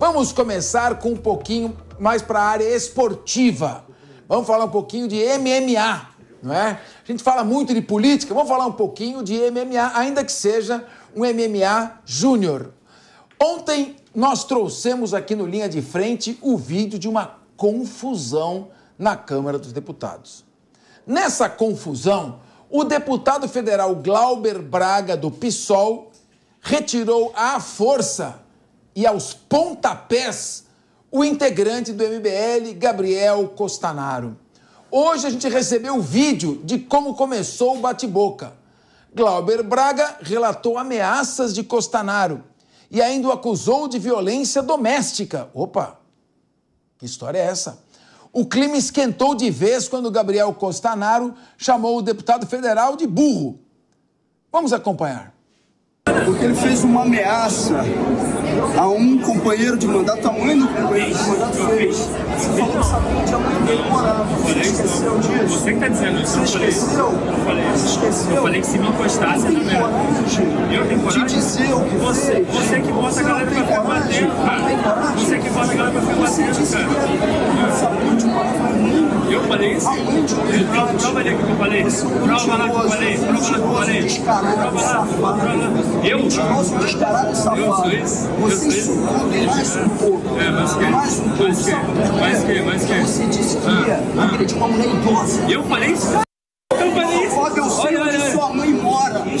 Vamos começar com um pouquinho mais para a área esportiva. Vamos falar um pouquinho de MMA, não é? A gente fala muito de política, vamos falar um pouquinho de MMA, ainda que seja um MMA júnior. Ontem nós trouxemos aqui no Linha de Frente o vídeo de uma confusão na Câmara dos Deputados. Nessa confusão, o deputado federal Glauber Braga, do PSOL, retirou à força e aos pontapés o integrante do MBL, Gabriel Costanaro. Hoje a gente recebeu o vídeo de como começou o bate-boca. Glauber Braga relatou ameaças de Costanaro e ainda o acusou de violência doméstica. Opa! Que história é essa? O clima esquentou de vez quando Gabriel Costanaro chamou o deputado federal de burro. Vamos acompanhar. Porque ele fez uma ameaça a um companheiro de mandato, a mãe do companheiro de mandato fez. Você falou que sabia onde a mãe dele morava. Você esqueceu disso? Você que tá dizendo isso, você esqueceu? Eu falei, você esqueceu? Eu falei que se me encostasse eu não era Eu tenho coragem? De dizer o que você, você que bota a galera pra ficar batendo, cara. Você que bota a galera pra ficar batendo, cara. Sabia onde morava eu falei isso? Prova, ali o que eu é falei. Prova lá o que eu falei. Prova lá que eu falei. Prova lá. Eu? Eu sou isso? Você estudou mais um pouco. É, né? mas que? Mais um pouco. mais que? mais que? mais que? Você disse que ah, ia agredir ah. uma mulher idosa. Eu falei isso? Você falou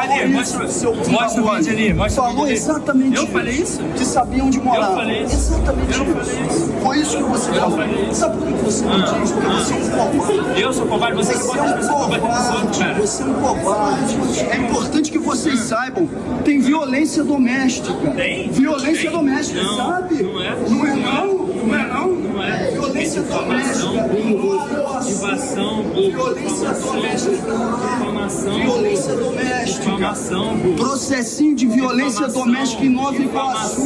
ali, isso, mostra, seu mostra o ali, mostra Falou exatamente Eu falei isso? Que sabia onde morar. Eu falei isso. Exatamente eu isso. Falei isso. Foi isso que você eu falou. Falei. Sabe por que você não ah. diz? Porque você é um covarde. Eu sou covarde, você, você é um covarde. Você é um covarde. É importante que vocês ah. saibam, tem violência doméstica. Tem? Violência tem. doméstica, não, sabe? Não é. Não é não? É? Não é não? Não é. é violência doméstica. Invasão. Violência doméstica. Informação doméstica. Processinho de violência doméstica em Nova Iguaçu.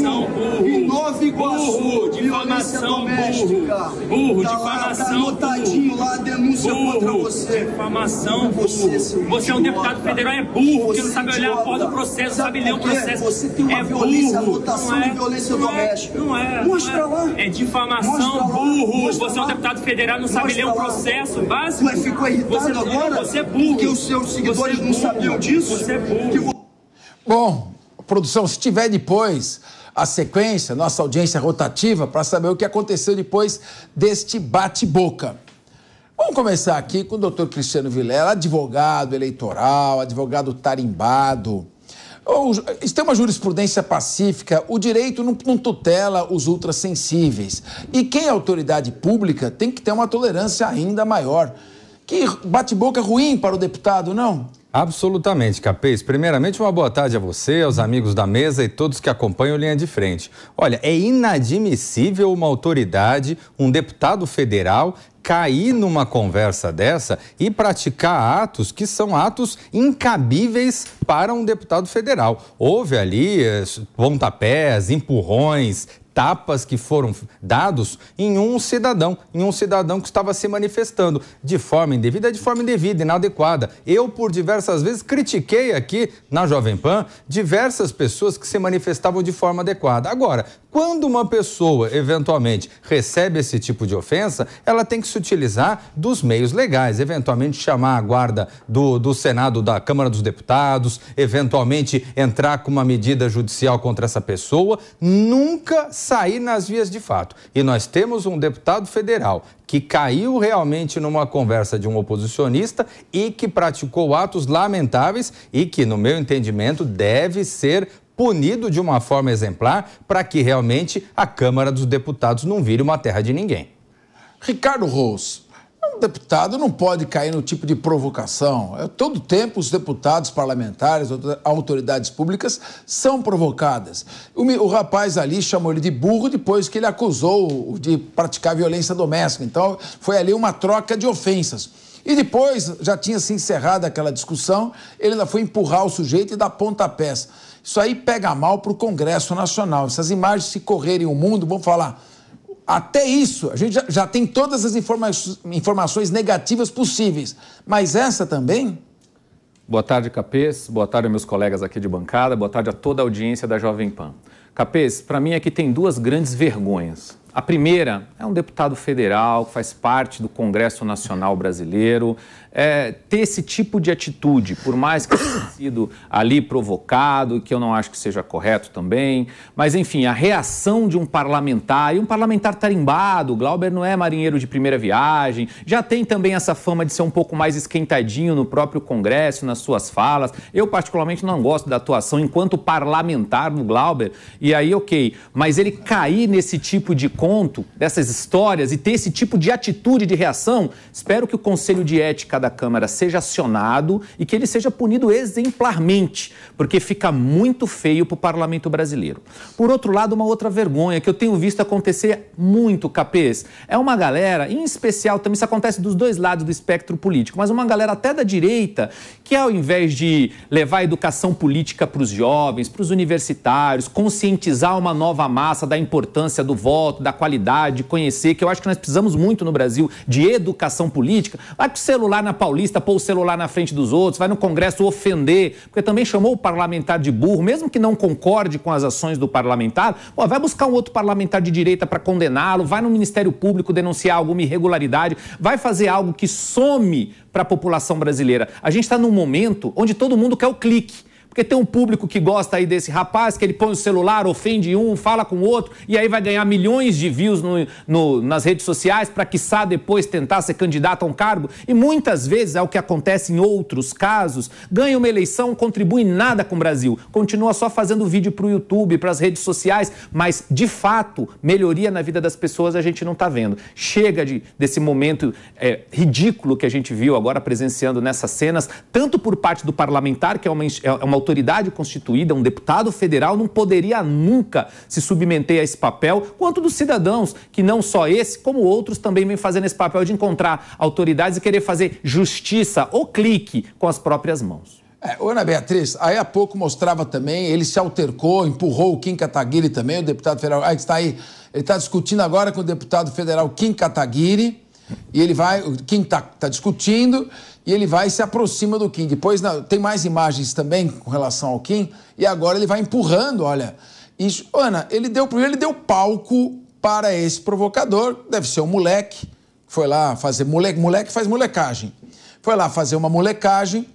Em Nova Iguaçu. Burro, difamação, burro. Burro, difamação. Tá lá, tá anotadinho lá a denúncia burro, contra você. Difamação, burro. É você, é um deputado federal, é burro, você que não sabe olhar a porra do processo, sabe, sabe ler o é? processo. Você tem uma é violência, burro. anotação é, de violência não é. doméstica. É, não é. Mostra não é. lá. É difamação, lá, burro. Você é um deputado federal, não sabe ler o processo básico. Mas ficou irritado agora? Você é burro. Porque os seus seguidores não sabiam disso? burro. Bom, produção, se tiver depois a sequência, nossa audiência rotativa, para saber o que aconteceu depois deste bate-boca. Vamos começar aqui com o doutor Cristiano Vilela, advogado eleitoral, advogado tarimbado. Isso tem uma jurisprudência pacífica, o direito não, não tutela os ultrassensíveis. E quem é autoridade pública tem que ter uma tolerância ainda maior. Que bate-boca ruim para o deputado, não? Absolutamente, Capês. Primeiramente, uma boa tarde a você, aos amigos da mesa e todos que acompanham Linha de Frente. Olha, é inadmissível uma autoridade, um deputado federal, cair numa conversa dessa e praticar atos que são atos incabíveis para um deputado federal. Houve ali eh, pontapés, empurrões, tapas que foram dados em um cidadão, em um cidadão que estava se manifestando de forma indevida, de forma indevida, inadequada. Eu, por diversas vezes, critiquei aqui na Jovem Pan diversas pessoas que se manifestavam de forma adequada. Agora, quando uma pessoa eventualmente recebe esse tipo de ofensa, ela tem que se utilizar dos meios legais, eventualmente chamar a guarda do, do Senado, da Câmara dos Deputados, eventualmente entrar com uma medida judicial contra essa pessoa. Nunca sair nas vias de fato. E nós temos um deputado federal que caiu realmente numa conversa de um oposicionista e que praticou atos lamentáveis e que, no meu entendimento, deve ser punido de uma forma exemplar para que realmente a Câmara dos Deputados não vire uma terra de ninguém. Ricardo Rose, deputado não pode cair no tipo de provocação. É, todo tempo os deputados parlamentares, autoridades públicas são provocadas. O, o, rapaz ali chamou ele de burro depois que ele acusou de praticar violência doméstica. Então foi ali uma troca de ofensas. E depois já tinha se encerrado aquela discussão, ele ainda foi empurrar o sujeito e dar pontapés. Isso aí pega mal para o Congresso Nacional. Essas imagens, se correrem o mundo, vão falar até isso, a gente já, já tem todas as informa informações negativas possíveis, mas essa também? Boa tarde, Capês. Boa tarde, meus colegas aqui de bancada. Boa tarde a toda a audiência da Jovem Pan. Capês, para mim aqui tem duas grandes vergonhas. A primeira é um deputado federal que faz parte do Congresso Nacional Brasileiro, é, ter esse tipo de atitude, por mais que tenha sido ali provocado, que eu não acho que seja correto também, mas enfim, a reação de um parlamentar, e um parlamentar tarimbado, Glauber não é marinheiro de primeira viagem, já tem também essa fama de ser um pouco mais esquentadinho no próprio Congresso, nas suas falas. Eu, particularmente, não gosto da atuação enquanto parlamentar do Glauber, e aí, ok, mas ele cair nesse tipo de conto, dessas histórias, e ter esse tipo de atitude de reação, espero que o Conselho de Ética da Câmara seja acionado e que ele seja punido exemplarmente, porque fica muito feio para o parlamento brasileiro. Por outro lado, uma outra vergonha que eu tenho visto acontecer muito, capês, é uma galera, em especial, também isso acontece dos dois lados do espectro político, mas uma galera até da direita, que ao invés de levar a educação política para os jovens, para os universitários, conscientizar uma nova massa da importância do voto, da qualidade, conhecer, que eu acho que nós precisamos muito no Brasil de educação política, vai com o celular na Paulista pôr o celular na frente dos outros, vai no Congresso ofender, porque também chamou o parlamentar de burro, mesmo que não concorde com as ações do parlamentar, vai buscar um outro parlamentar de direita para condená-lo, vai no Ministério Público denunciar alguma irregularidade, vai fazer algo que some para a população brasileira. A gente está num momento onde todo mundo quer o clique. Porque tem um público que gosta aí desse rapaz, que ele põe o celular, ofende um, fala com o outro, e aí vai ganhar milhões de views no, no, nas redes sociais para, quiçá, depois tentar ser candidato a um cargo. E muitas vezes é o que acontece em outros casos. Ganha uma eleição, contribui nada com o Brasil. Continua só fazendo vídeo para o YouTube, para as redes sociais, mas, de fato, melhoria na vida das pessoas a gente não está vendo. Chega de, desse momento é, ridículo que a gente viu agora presenciando nessas cenas, tanto por parte do parlamentar, que é uma, é uma autoridade constituída, um deputado federal, não poderia nunca se submeter a esse papel, quanto dos cidadãos, que não só esse, como outros também vem fazendo esse papel de encontrar autoridades e querer fazer justiça ou clique com as próprias mãos. É, Ana Beatriz, aí há pouco mostrava também, ele se altercou, empurrou o Kim Kataguiri também, o deputado federal, ah, está aí, ele está discutindo agora com o deputado federal Kim Kataguiri, e ele vai, o Kim está tá discutindo, e ele vai e se aproxima do Kim. Depois tem mais imagens também com relação ao Kim, e agora ele vai empurrando, olha. E, Ana, ele deu, primeiro ele deu palco para esse provocador, deve ser um moleque, foi lá fazer, moleque, moleque faz molecagem, foi lá fazer uma molecagem,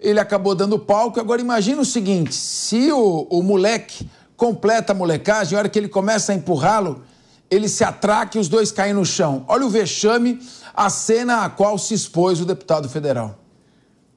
ele acabou dando palco, agora imagina o seguinte, se o, o moleque completa a molecagem, a hora que ele começa a empurrá-lo, ele se atraca e os dois caem no chão. Olha o vexame, a cena a qual se expôs o deputado federal.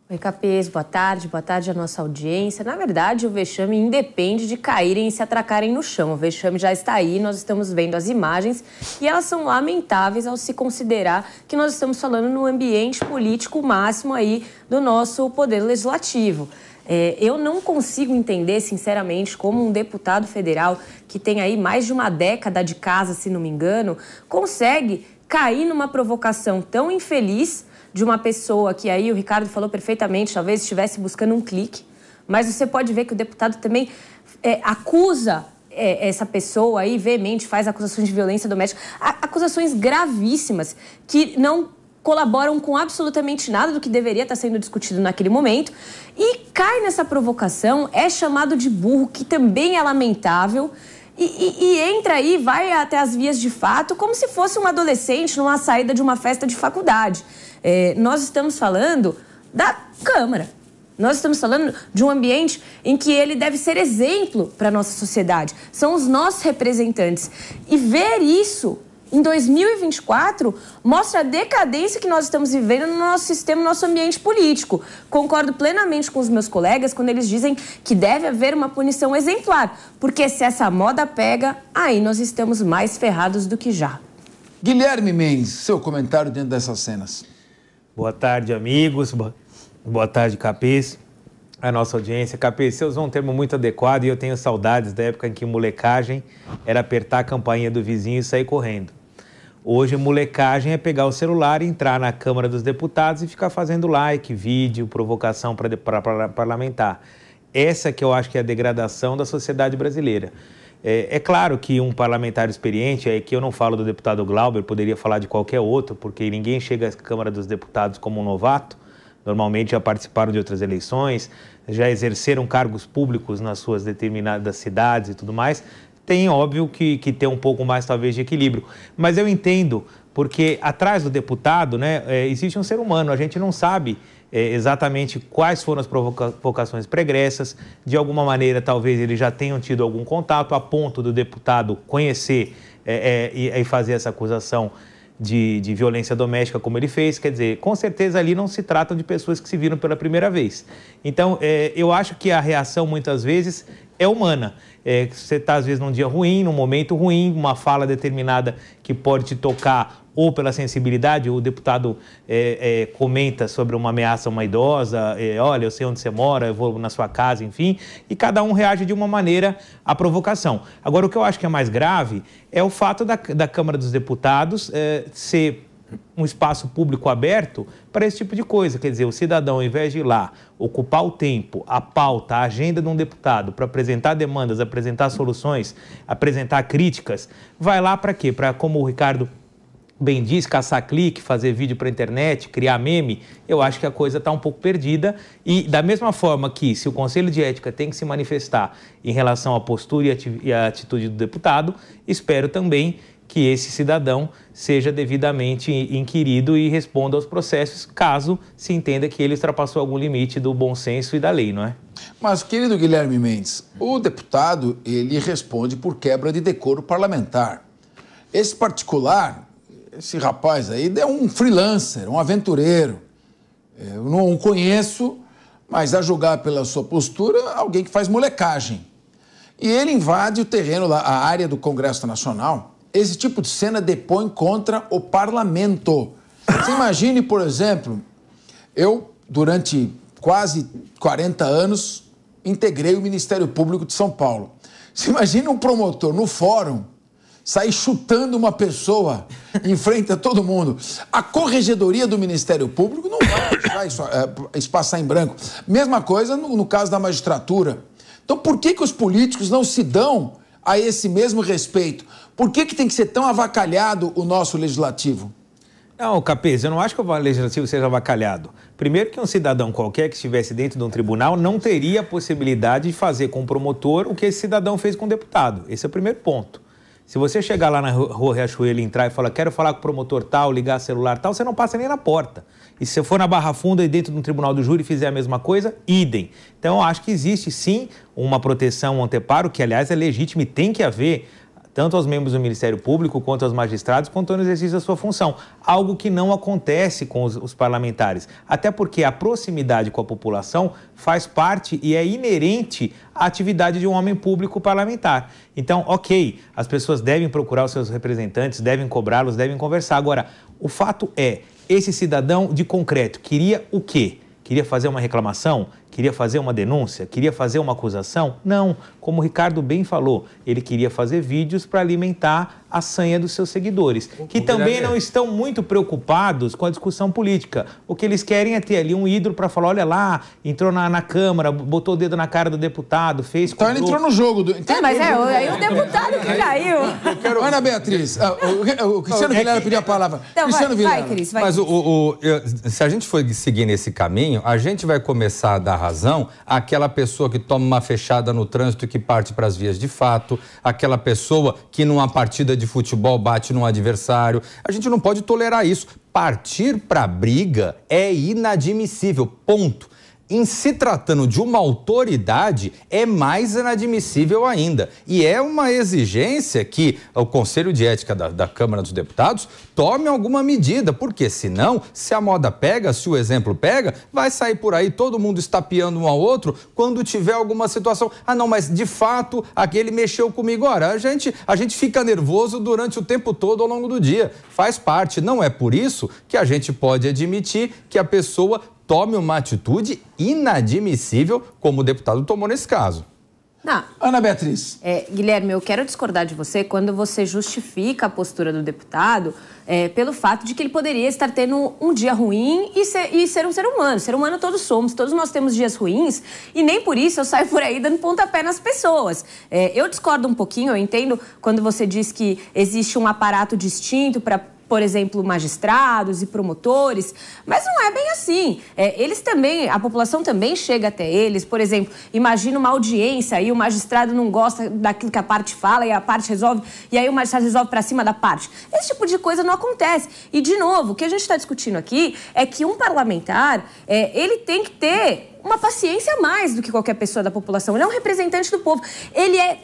Oi, Capês, boa tarde, boa tarde à nossa audiência. Na verdade, o vexame independe de caírem e se atracarem no chão. O vexame já está aí, nós estamos vendo as imagens e elas são lamentáveis ao se considerar que nós estamos falando no ambiente político máximo aí do nosso poder legislativo. É, eu não consigo entender, sinceramente, como um deputado federal que tem aí mais de uma década de casa, se não me engano, consegue cair numa provocação tão infeliz de uma pessoa que aí o Ricardo falou perfeitamente, talvez estivesse buscando um clique. Mas você pode ver que o deputado também é, acusa é, essa pessoa aí veemente, faz acusações de violência doméstica, acusações gravíssimas que não colaboram com absolutamente nada do que deveria estar sendo discutido naquele momento. E cai nessa provocação, é chamado de burro, que também é lamentável. E, e, e, entra aí, vai até as vias de fato, como se fosse um adolescente numa saída de uma festa de faculdade. É, nós estamos falando da Câmara. Nós estamos falando de um ambiente em que ele deve ser exemplo para a nossa sociedade. São os nossos representantes. E ver isso em 2024 mostra a decadência que nós estamos vivendo no nosso sistema, no nosso ambiente político. Concordo plenamente com os meus colegas quando eles dizem que deve haver uma punição exemplar, porque se essa moda pega, aí nós estamos mais ferrados do que já. Guilherme Mendes, seu comentário dentro dessas cenas. Boa tarde, amigos. Boa tarde, Capês. A nossa audiência. Capês, você usou um termo muito adequado e eu tenho saudades da época em que molecagem era apertar a campainha do vizinho e sair correndo. Hoje, molecagem é pegar o celular, entrar na Câmara dos Deputados e ficar fazendo like, vídeo, provocação para parlamentar. Essa que eu acho que é a degradação da sociedade brasileira. É, é, claro que um parlamentar experiente, é que eu não falo do deputado Glauber, poderia falar de qualquer outro, porque ninguém chega à Câmara dos Deputados como um novato, normalmente já participaram de outras eleições, já exerceram cargos públicos nas suas determinadas cidades e tudo mais, tem, óbvio, que, que ter um pouco mais, talvez, de equilíbrio. Mas eu entendo, porque atrás do deputado né, é, existe um ser humano, a gente não sabe é, exatamente quais foram as provocações pregressas, de alguma maneira, talvez, eles já tenham tido algum contato, a ponto do deputado conhecer é, é e fazer essa acusação de, de, violência doméstica como ele fez, quer dizer, com certeza ali não se tratam de pessoas que se viram pela primeira vez. Então, é, eu acho que a reação muitas vezes é humana. É, você está, às vezes, num dia ruim, num momento ruim, uma fala determinada que pode te tocar ou pela sensibilidade, o deputado é, é, comenta sobre uma ameaça a uma idosa, é, olha, eu sei onde você mora, eu vou na sua casa, enfim, e cada um reage de uma maneira à provocação. Agora, o que eu acho que é mais grave é o fato da, da Câmara dos Deputados é, ser um espaço público aberto para esse tipo de coisa. Quer dizer, o cidadão, ao invés de ir lá ocupar o tempo, a pauta, a agenda de um deputado para apresentar demandas, apresentar soluções, apresentar críticas, vai lá para quê? Para, como o Ricardo bem diz, caçar clique, fazer vídeo para internet, criar meme, eu acho que a coisa está um pouco perdida. E da mesma forma que se o Conselho de Ética tem que se manifestar em relação à postura e à atitude do deputado, espero também que esse cidadão seja devidamente inquirido e responda aos processos, caso se entenda que ele ultrapassou algum limite do bom senso e da lei, não é? Mas, querido Guilherme Mendes, o deputado, ele responde por quebra de decoro parlamentar. Esse particular, esse rapaz aí, é um freelancer, um aventureiro. É, eu não o conheço, mas a julgar pela sua postura, alguém que faz molecagem. E ele invade o terreno, a área do Congresso Nacional, esse tipo de cena depõe contra o parlamento. Você imagine, por exemplo, eu, durante quase 40 anos, integrei o Ministério Público de São Paulo. Você imagina um promotor no fórum sair chutando uma pessoa em frente a todo mundo. A corregedoria do Ministério Público não vai deixar isso, é, isso passar em branco. Mesma coisa no, no caso da magistratura. Então, por que, que os políticos não se dão a esse mesmo respeito? Por que, que tem que ser tão avacalhado o nosso legislativo? Não, Capês, eu não acho que o legislativo seja avacalhado. Primeiro que um cidadão qualquer que estivesse dentro de um tribunal não teria a possibilidade de fazer com o promotor o que esse cidadão fez com o deputado. Esse é o primeiro ponto. Se você chegar lá na rua Riachuelo, entrar e falar, quero falar com o promotor tal, ligar celular tal, você não passa nem na porta. E se você for na Barra Funda e dentro de um tribunal do júri fizer a mesma coisa, idem. Então, eu acho que existe sim uma proteção, um anteparo, que aliás é legítimo e tem que haver, tanto aos membros do Ministério Público quanto aos magistrados, quanto ao exercício da sua função. Algo que não acontece com os, os parlamentares. Até porque a proximidade com a população faz parte e é inerente à atividade de um homem público parlamentar. Então, ok, as pessoas devem procurar os seus representantes, devem cobrá-los, devem conversar. Agora, o fato é, esse cidadão de concreto queria o quê? Queria fazer uma reclamação? Queria fazer uma denúncia? Queria fazer uma acusação? Não. Como o Ricardo bem falou, ele queria fazer vídeos para alimentar a sanha dos seus seguidores, que também é? não estão muito preocupados com a discussão política. O que eles querem é ter ali um ídolo para falar: olha lá, entrou na, na, Câmara, botou o dedo na cara do deputado, fez. Então ele entrou no jogo. Do... Então, é, mas é, aí é o deputado que caiu. Quero... Ana Beatriz, ah, o, o, o Cristiano Vilela pediu a palavra. Então, Cristiano vai, Vai, Cris, vai. Mas o, o eu, se a gente for seguir nesse caminho, a gente vai começar a dar razão aquela pessoa que toma uma fechada no trânsito que parte para as vias de fato, aquela pessoa que numa partida de futebol bate num adversário. A gente não pode tolerar isso. Partir para briga é inadmissível. Ponto em se tratando de uma autoridade, é mais inadmissível ainda. E é uma exigência que o Conselho de Ética da, da Câmara dos Deputados tome alguma medida, porque senão, se a moda pega, se o exemplo pega, vai sair por aí todo mundo estapeando um ao outro quando tiver alguma situação. Ah, não, mas de fato aquele mexeu comigo. Ora, a gente, a gente fica nervoso durante o tempo todo ao longo do dia. Faz parte. Não é por isso que a gente pode admitir que a pessoa tome uma atitude inadmissível, como o deputado tomou nesse caso. Não. Tá. Ana Beatriz. É, Guilherme, eu quero discordar de você quando você justifica a postura do deputado é, pelo fato de que ele poderia estar tendo um dia ruim e ser, e ser, um ser humano. Ser humano todos somos, todos nós temos dias ruins e nem por isso eu saio por aí dando pontapé nas pessoas. É, eu discordo um pouquinho, eu entendo quando você diz que existe um aparato distinto para por exemplo, magistrados e promotores, mas não é bem assim. É, eles também, a população também chega até eles. Por exemplo, imagina uma audiência e o magistrado não gosta daquilo que a parte fala e a parte resolve, e aí o magistrado resolve para cima da parte. Esse tipo de coisa não acontece. E, de novo, o que a gente está discutindo aqui é que um parlamentar, é, ele tem que ter uma paciência a mais do que qualquer pessoa da população. Ele é um representante do povo. Ele é,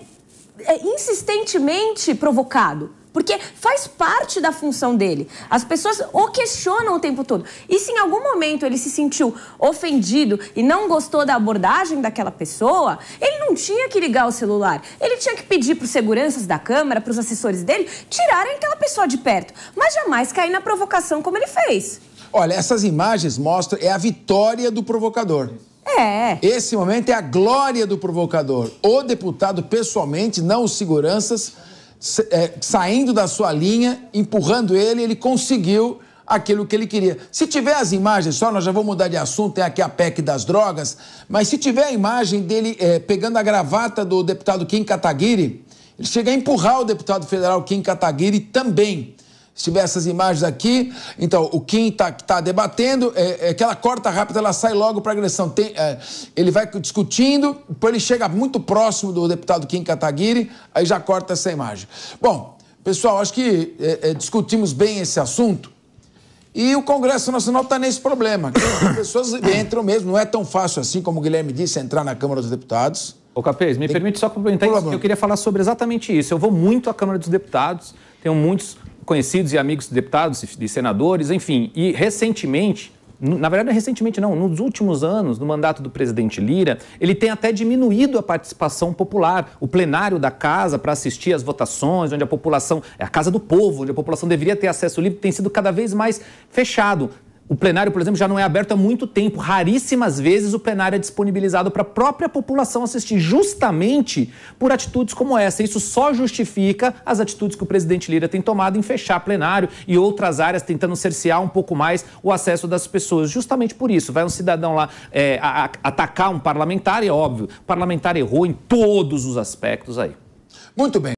é insistentemente provocado. Porque faz parte da função dele. As pessoas o questionam o tempo todo. E se em algum momento ele se sentiu ofendido e não gostou da abordagem daquela pessoa, ele não tinha que ligar o celular. Ele tinha que pedir para os seguranças da Câmara, para os assessores dele, tirarem aquela pessoa de perto. Mas jamais cair na provocação como ele fez. Olha, essas imagens mostram é a vitória do provocador. É. Esse momento é a glória do provocador. O deputado pessoalmente, não os seguranças é, saindo da sua linha, empurrando ele, ele conseguiu aquilo que ele queria. Se tiver as imagens, só nós já vamos mudar de assunto, tem aqui a PEC das drogas, mas se tiver a imagem dele é, pegando a gravata do deputado Kim Kataguiri, ele chega a empurrar o deputado federal Kim Kataguiri também. Se tiver essas imagens aqui, então o Kim está tá debatendo, é, é, aquela corta rápida, ela sai logo para agressão. Tem, é, ele vai discutindo, depois ele chega muito próximo do deputado Kim Kataguiri, aí já corta essa imagem. Bom, pessoal, acho que é, é discutimos bem esse assunto. E o Congresso Nacional está nesse problema. As pessoas entram mesmo, não é tão fácil assim, como o Guilherme disse, entrar na Câmara dos Deputados. Ô Capês, me Tem... permite só complementar isso, que eu queria falar sobre exatamente isso. Eu vou muito à Câmara dos Deputados, tenho muitos conhecidos e amigos de deputados, de senadores, enfim. E recentemente, na verdade, é recentemente não, nos últimos anos, no mandato do presidente Lira, ele tem até diminuído a participação popular, o plenário da casa para assistir às votações, onde a população, é a casa do povo, onde a população deveria ter acesso livre, tem sido cada vez mais fechado. O plenário, por exemplo, já não é aberto há muito tempo. Raríssimas vezes o plenário é disponibilizado para a própria população assistir, justamente por atitudes como essa. Isso só justifica as atitudes que o presidente Lira tem tomado em fechar plenário e outras áreas, tentando cercear um pouco mais o acesso das pessoas. Justamente por isso, vai um cidadão lá é, a, a, atacar um parlamentar, é óbvio, o parlamentar errou em todos os aspectos aí. Muito bem.